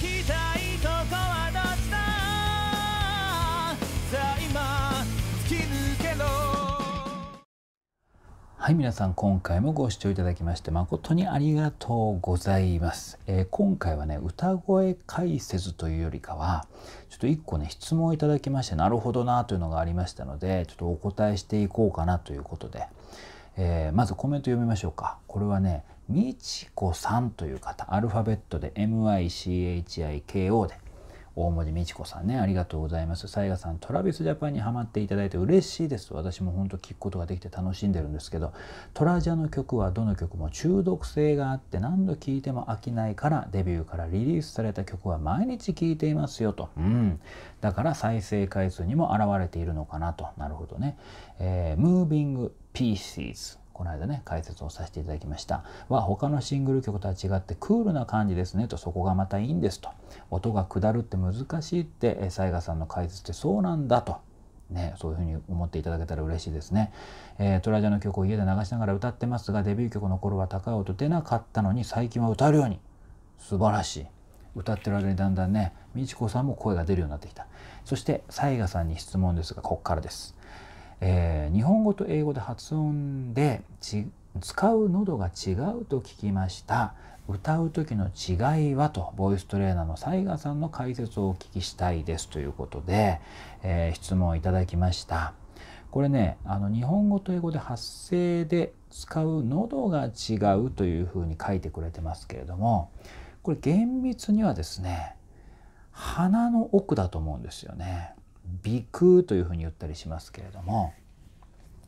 きたいとこはどっちださあ今突き抜けろはい皆さん今回もご視聴いただきまして誠にありがとうございます、えー、今回はね歌声解説というよりかはちょっと1個ね質問をいただきましてなるほどなというのがありましたのでちょっとお答えしていこうかなということでえー、まずコメント読みましょうか。これはね、みちこさんという方アルファベットで MICHIKO で大文字みちこさんねありがとうございますさやさんトラビスジャパンにハマっていただいて嬉しいです私も本当聞くことができて楽しんでるんですけどトラジャの曲はどの曲も中毒性があって何度聴いても飽きないからデビューからリリースされた曲は毎日聴いていますよとうんだから再生回数にも表れているのかなとなるほどね、えー、ムービングピーシーズこの間ね解説をさせていただきましたは他のシングル曲とは違ってクールな感じですねとそこがまたいいんですと音が下るって難しいって雑賀さんの解説ってそうなんだとね、そういうふうに思っていただけたら嬉しいですね。えー、トラジャの曲を家で流しながら歌ってますがデビュー曲の頃は高い音出なかったのに最近は歌えるように素晴らしい歌ってる間にだんだんね美智子さんも声が出るようになってきたそして雑賀さんに質問ですがこっからです。えー、日本語と英語で発音で使う喉が違うと聞きました歌う時の違いはとボイストレーナーの西賀さんの解説をお聞きしたいですということで、えー、質問をいただきましたこれねあの日本語と英語で発声で使う喉が違うというふうに書いてくれてますけれどもこれ厳密にはですね鼻の奥だと思うんですよね鼻腔というふうに言ったりしますけれども、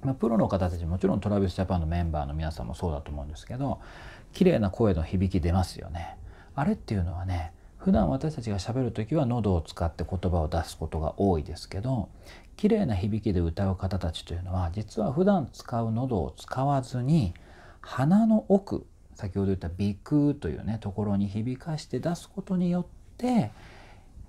まあ、プロの方たちもちろんトラ a v i s j a p のメンバーの皆さんもそうだと思うんですけど綺麗な声の響き出ますよね。あれっていうのはね普段私たちがしゃべる時は喉を使って言葉を出すことが多いですけど綺麗な響きで歌う方たちというのは実は普段使う喉を使わずに鼻の奥先ほど言った鼻腔というねところに響かして出すことによって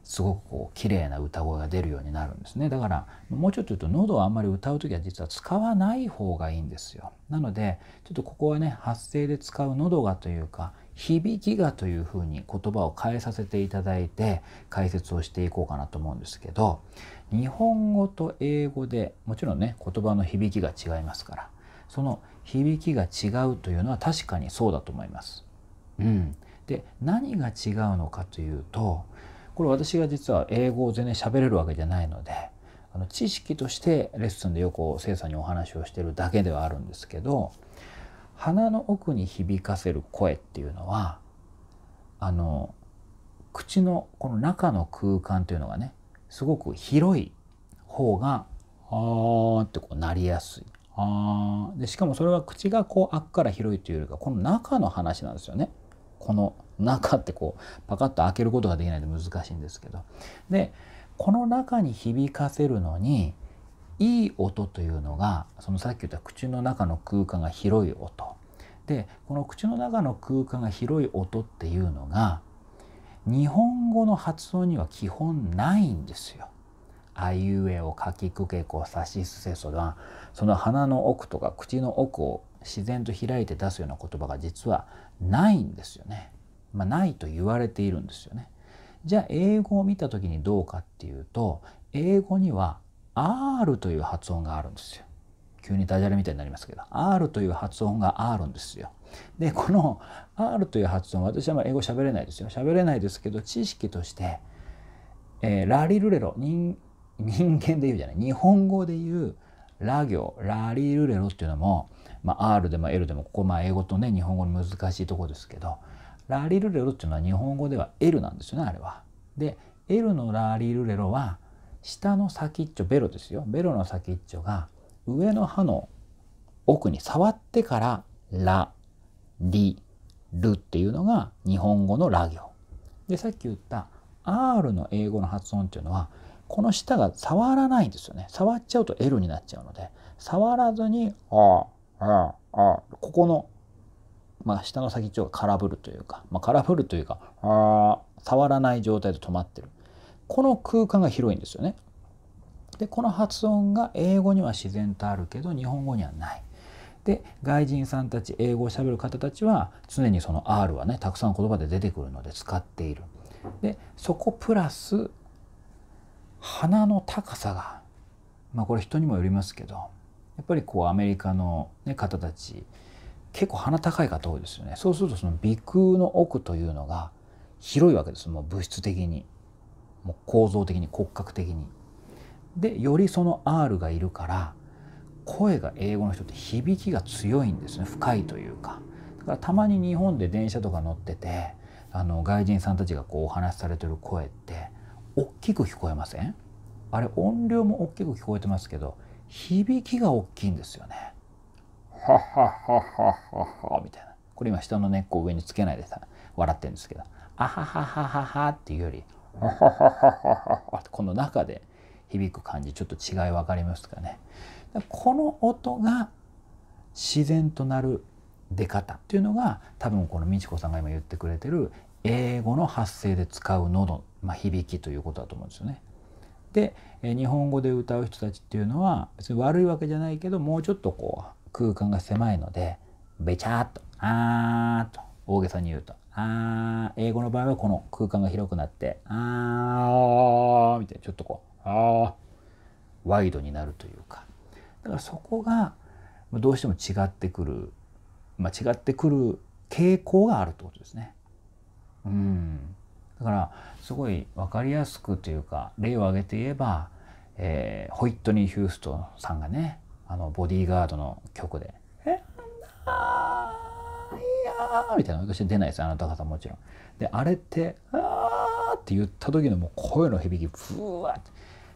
すごくこう綺麗な歌声が出るようになるんですねだからもうちょっと言うと喉をあんまり歌う時は実は使わない方がいいんですよなのでちょっとここはね発声で使う喉がというか響きがというふうに言葉を変えさせていただいて解説をしていこうかなと思うんですけど日本語と英語でもちろんね言葉の響きが違いますからその響きが違うというのは確かにそうだと思います。うん、で何が違うのかというとこれ私が実は英語を全然喋れるわけじゃないのであの知識としてレッスンでよく生さんにお話をしてるだけではあるんですけど鼻の奥に響かせる声っていうのはあの口のこの中の空間というのがねすごく広い方が「あー」ってこうなりやすい。あでしかもそれは口がこう開くから広いというよりかこの中の話なんですよね。この中ってこうパカッと開けることができないと難しいんですけどでこの中に響かせるのにいい音というのがそのさっき言った口の中の空間が広い音でこの口の中の空間が広い音っていうのが日本語の発音には基本ないんですよ。あいうえおかきくけこさしすせそはその鼻の奥とか口の奥を自然と開いて出すような言葉が実はないんですよね。まあ、ないと言われているんですよね。じゃあ英語を見た時にどうかっていうと英語には R という発音があるんですよ。急にダジャレみたいになりますけど R という発音があるんですよ。でこの R という発音私はまあ英語喋れないですよ喋れないですけど知識として、えー、ラリルレロ人人間で言うじゃない日本語で言うラ行ラリルレロっていうのも、まあ、R でも L でもここまあ英語とね日本語の難しいとこですけどラリルレロっていうのは日本語では L なんですよねあれは。で L のラリルレロは下の先っちょベロですよベロの先っちょが上の歯の奥に触ってからラリルっていうのが日本語のラ行。でさっき言った R の英語の発音っていうのはこの舌が触らないんですよね触っちゃうと L になっちゃうので触らずに「ああああ」ここのまあ、下の先っちょが空振るというか、まあ、空振るというかあ触らない状態で止まってるこの空間が広いんですよね。でこの発音が英語には自然とあるけど日本語にはない。で外人さんたち英語をしゃべる方たちは常にその R はねたくさん言葉で出てくるので使っている。でそこプラス鼻の高さがまあこれ人にもよりますけどやっぱりこうアメリカの、ね、方たち結構鼻高い方多いですよねそうするとその鼻腔の奥というのが広いわけですもう物質的にもう構造的に骨格的に。でよりその R がいるから声が英語の人って響きが強いんですね深いというか。だからたまに日本で電車とか乗っててあの外人さんたちがこうお話しされてる声って大きく聞こえませんあれ音量も大きく聞こえてますけど響きが大きいんですよね。はははははは、みたいな。これ今人のね、こう上につけないでさ、笑ってるんですけど、あはははははっていうより、この中で響く感じ、ちょっと違い分かりますかね。この音が自然となる出方っていうのが多分この美智子さんが今言ってくれてる英語の発声で使う喉、まあ、響きということだと思うんですよね。で日本語で歌う人たちっていうのは別に悪いわけじゃないけどもうちょっとこう空間が狭いのでべちゃっと「あー」と大げさに言うと「あー」英語の場合はこの空間が広くなって「あー」みたいなちょっとこう「あー」ワイドになるというかだからそこがどうしても違ってくる、まあ、違ってくる傾向があるってことですね。うんだからすごい分かりやすくというか例を挙げて言えば、えー、ホイットニー・ヒューストンさんがねあのボディーガードの曲で「えあいやみたいな私出ないですあなた方もちろん。であれって「あー」って言った時のもう声の響きふわって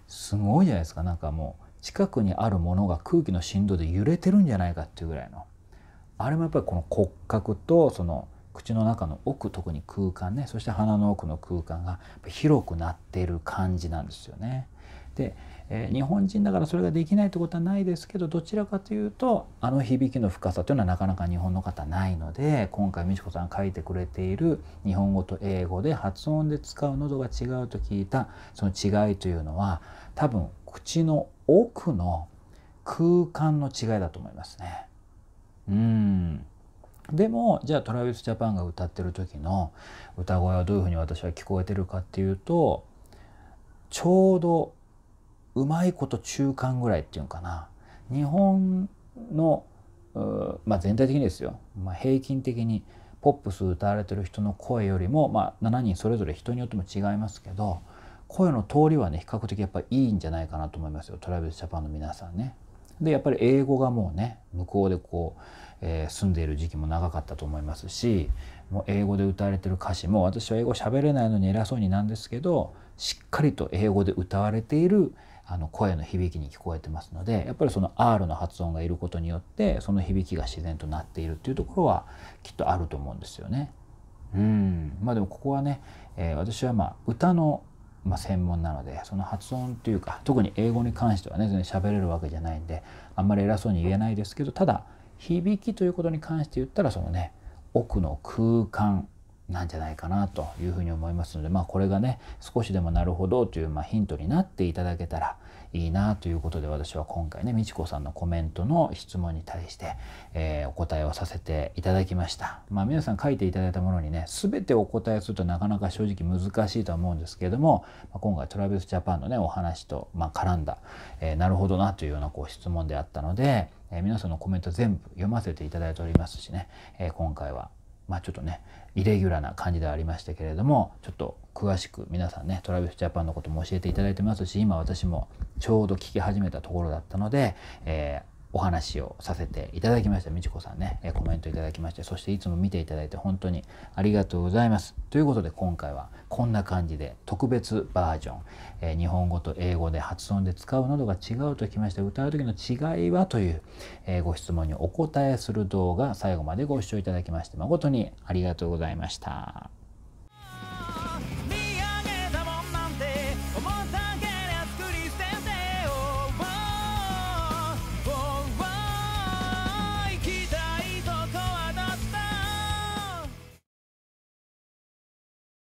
すごいじゃないですかなんかもう近くにあるものが空気の振動で揺れてるんじゃないかっていうぐらいのあれもやっぱりこの骨格とその口の中の奥特に空間ねそして鼻の奥の空間が広くなっている感じなんですよね。で、えー、日本人だからそれができないってことはないですけどどちらかというとあの響きの深さというのはなかなか日本の方ないので今回美智子さん書いてくれている日本語と英語で発音で使う喉が違うと聞いたその違いというのは多分口の奥の空間の違いだと思いますね。うんでもじゃあ TravisJapan が歌ってる時の歌声はどういうふうに私は聞こえてるかっていうとちょうどうまいこと中間ぐらいっていうのかな日本のまあ、全体的にですよ、まあ、平均的にポップス歌われてる人の声よりも、まあ、7人それぞれ人によっても違いますけど声の通りはね比較的やっぱいいんじゃないかなと思いますよトラ a v i s j a p の皆さんね。でやっぱり英語がもうね向こうでこうえー、住んでいる時期も長かったと思いますしもう英語で歌われてる歌詞も私は英語喋れないのに偉そうになんですけどしっかりと英語で歌われているあの声の響きに聞こえてますのでやっぱりその R の発音がいることによってその響きが自然となっているっていうところはきっとあると思うんですよね。うんまあでもここはね、えー、私はまあ歌のまあ、専門なのでその発音というか特に英語に関してはね全然喋れるわけじゃないんであんまり偉そうに言えないですけどただ響きということに関して言ったらそのね奥の空間なんじゃないかなというふうに思いますので、まあ、これがね少しでもなるほどというまあヒントになっていただけたらいいなということで私は今回ね美智子さんのコメントの質問に対して、えー、お答えをさせていただきました、まあ、皆さん書いていただいたものにね全てお答えするとなかなか正直難しいとは思うんですけれども、まあ、今回 TravisJapan のねお話とまあ絡んだ、えー、なるほどなというようなこう質問であったのでえー、皆さんのコメント全部読ませていただいておりますしね、えー、今回はまあちょっとねイレギュラーな感じではありましたけれどもちょっと詳しく皆さんね TravisJapan のことも教えていただいてますし今私もちょうど聞き始めたところだったので、えーお話をさせていただきました。みちこさんね、えコメントいただきまして、そしていつも見ていただいて本当にありがとうございます。ということで今回はこんな感じで特別バージョン、え日本語と英語で発音で使う喉が違うときまして、歌う時の違いはという、えご質問にお答えする動画、最後までご視聴いただきまして誠にありがとうございました。